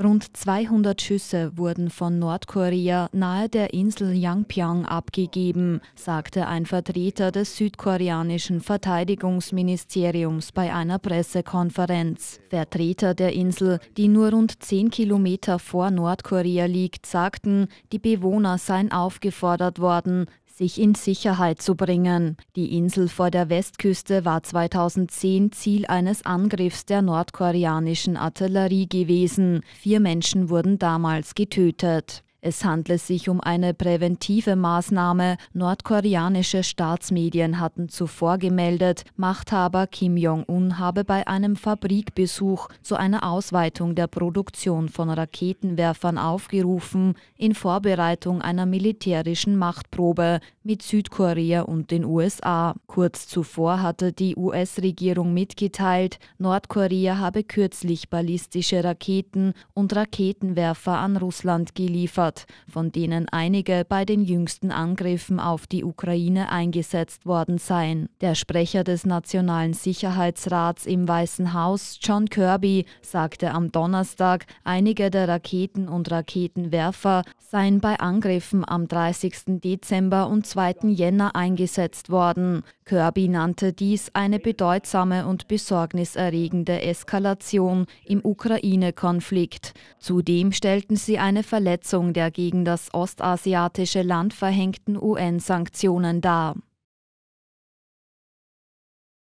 Rund 200 Schüsse wurden von Nordkorea nahe der Insel Yangpyeong abgegeben, sagte ein Vertreter des südkoreanischen Verteidigungsministeriums bei einer Pressekonferenz. Vertreter der Insel, die nur rund 10 Kilometer vor Nordkorea liegt, sagten, die Bewohner seien aufgefordert worden, sich in Sicherheit zu bringen. Die Insel vor der Westküste war 2010 Ziel eines Angriffs der nordkoreanischen Artillerie gewesen. Vier Menschen wurden damals getötet. Es handle sich um eine präventive Maßnahme. Nordkoreanische Staatsmedien hatten zuvor gemeldet, Machthaber Kim Jong-un habe bei einem Fabrikbesuch zu einer Ausweitung der Produktion von Raketenwerfern aufgerufen, in Vorbereitung einer militärischen Machtprobe mit Südkorea und den USA. Kurz zuvor hatte die US-Regierung mitgeteilt, Nordkorea habe kürzlich ballistische Raketen und Raketenwerfer an Russland geliefert. Wort, von denen einige bei den jüngsten Angriffen auf die Ukraine eingesetzt worden seien. Der Sprecher des Nationalen Sicherheitsrats im Weißen Haus, John Kirby, sagte am Donnerstag, einige der Raketen und Raketenwerfer seien bei Angriffen am 30. Dezember und 2. Jänner eingesetzt worden. Kirby nannte dies eine bedeutsame und besorgniserregende Eskalation im Ukraine-Konflikt. Zudem stellten sie eine Verletzung der der gegen das ostasiatische Land verhängten UN-Sanktionen dar